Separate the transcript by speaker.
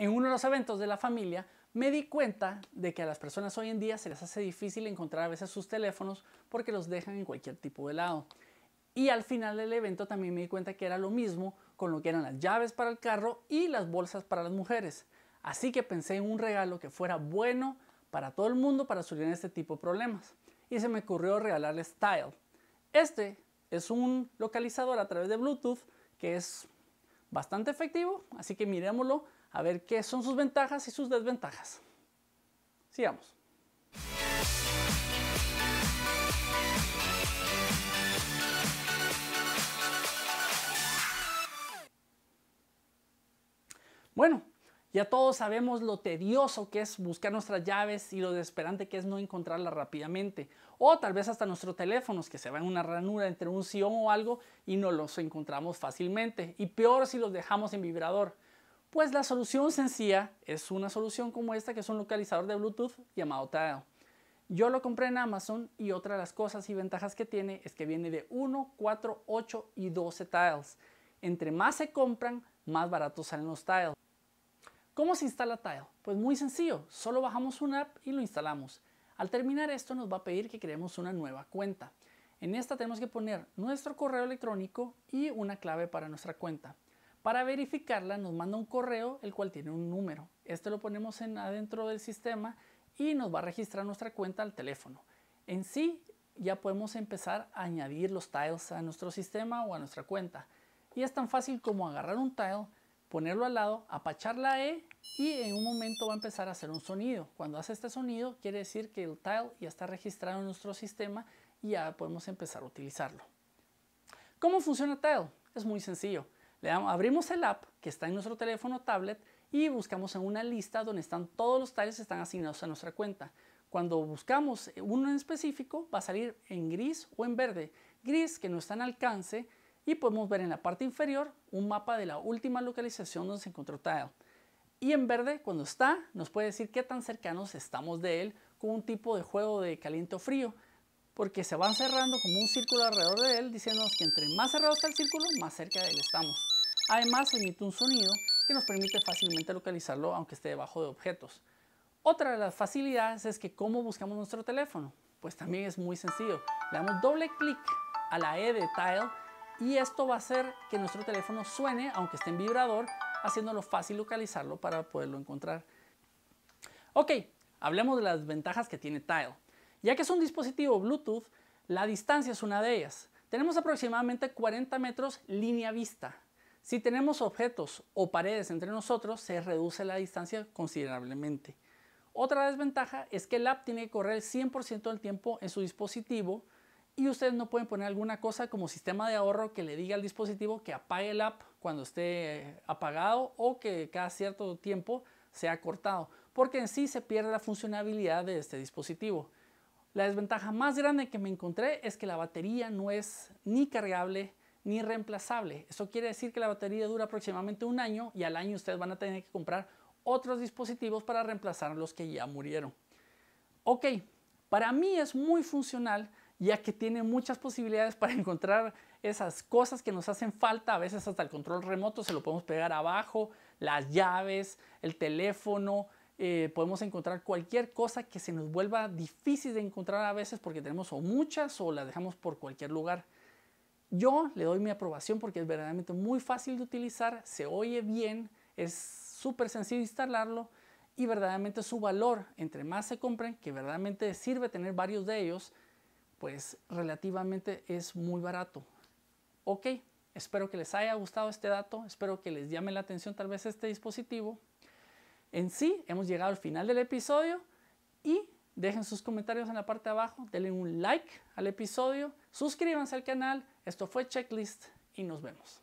Speaker 1: En uno de los eventos de la familia me di cuenta de que a las personas hoy en día se les hace difícil encontrar a veces sus teléfonos porque los dejan en cualquier tipo de lado. Y al final del evento también me di cuenta que era lo mismo con lo que eran las llaves para el carro y las bolsas para las mujeres. Así que pensé en un regalo que fuera bueno para todo el mundo para solucionar este tipo de problemas. Y se me ocurrió regalarle Style. Este es un localizador a través de Bluetooth que es bastante efectivo, así que miremoslo a ver qué son sus ventajas y sus desventajas. Sigamos. Bueno, ya todos sabemos lo tedioso que es buscar nuestras llaves y lo desesperante que es no encontrarlas rápidamente. O tal vez hasta nuestros teléfonos que se van en una ranura entre un sillón o algo y no los encontramos fácilmente. Y peor si los dejamos en vibrador. Pues la solución sencilla es una solución como esta que es un localizador de Bluetooth llamado Tile. Yo lo compré en Amazon y otra de las cosas y ventajas que tiene es que viene de 1, 4, 8 y 12 tiles. Entre más se compran, más baratos salen los tiles. ¿Cómo se instala Tile? Pues muy sencillo, solo bajamos una app y lo instalamos. Al terminar esto nos va a pedir que creemos una nueva cuenta. En esta tenemos que poner nuestro correo electrónico y una clave para nuestra cuenta. Para verificarla nos manda un correo el cual tiene un número. Este lo ponemos en, adentro del sistema y nos va a registrar nuestra cuenta al teléfono. En sí ya podemos empezar a añadir los tiles a nuestro sistema o a nuestra cuenta. Y es tan fácil como agarrar un tile, ponerlo al lado, apachar la E y en un momento va a empezar a hacer un sonido. Cuando hace este sonido quiere decir que el tile ya está registrado en nuestro sistema y ya podemos empezar a utilizarlo. ¿Cómo funciona Tile? Es muy sencillo abrimos el app que está en nuestro teléfono tablet y buscamos en una lista donde están todos los tiles que están asignados a nuestra cuenta. Cuando buscamos uno en específico, va a salir en gris o en verde. Gris que no está en alcance y podemos ver en la parte inferior un mapa de la última localización donde se encontró Tile. Y en verde, cuando está, nos puede decir qué tan cercanos estamos de él con un tipo de juego de caliente o frío porque se van cerrando como un círculo alrededor de él, diciéndonos que entre más cerrado está el círculo, más cerca de él estamos. Además, emite un sonido que nos permite fácilmente localizarlo aunque esté debajo de objetos. Otra de las facilidades es que cómo buscamos nuestro teléfono. Pues también es muy sencillo. Le damos doble clic a la E de Tile y esto va a hacer que nuestro teléfono suene aunque esté en vibrador, haciéndolo fácil localizarlo para poderlo encontrar. Ok, hablemos de las ventajas que tiene Tile. Ya que es un dispositivo Bluetooth, la distancia es una de ellas. Tenemos aproximadamente 40 metros línea vista. Si tenemos objetos o paredes entre nosotros, se reduce la distancia considerablemente. Otra desventaja es que el app tiene que correr 100% del tiempo en su dispositivo y ustedes no pueden poner alguna cosa como sistema de ahorro que le diga al dispositivo que apague el app cuando esté eh, apagado o que cada cierto tiempo sea cortado, porque en sí se pierde la funcionalidad de este dispositivo. La desventaja más grande que me encontré es que la batería no es ni cargable ni reemplazable. Eso quiere decir que la batería dura aproximadamente un año y al año ustedes van a tener que comprar otros dispositivos para reemplazar los que ya murieron. Ok, para mí es muy funcional ya que tiene muchas posibilidades para encontrar esas cosas que nos hacen falta, a veces hasta el control remoto se lo podemos pegar abajo, las llaves, el teléfono, eh, podemos encontrar cualquier cosa que se nos vuelva difícil de encontrar a veces porque tenemos o muchas o las dejamos por cualquier lugar. Yo le doy mi aprobación porque es verdaderamente muy fácil de utilizar, se oye bien, es súper sencillo instalarlo y verdaderamente su valor, entre más se compren, que verdaderamente sirve tener varios de ellos, pues relativamente es muy barato. Ok, espero que les haya gustado este dato, espero que les llame la atención tal vez este dispositivo en sí, hemos llegado al final del episodio y dejen sus comentarios en la parte de abajo, denle un like al episodio, suscríbanse al canal, esto fue Checklist y nos vemos.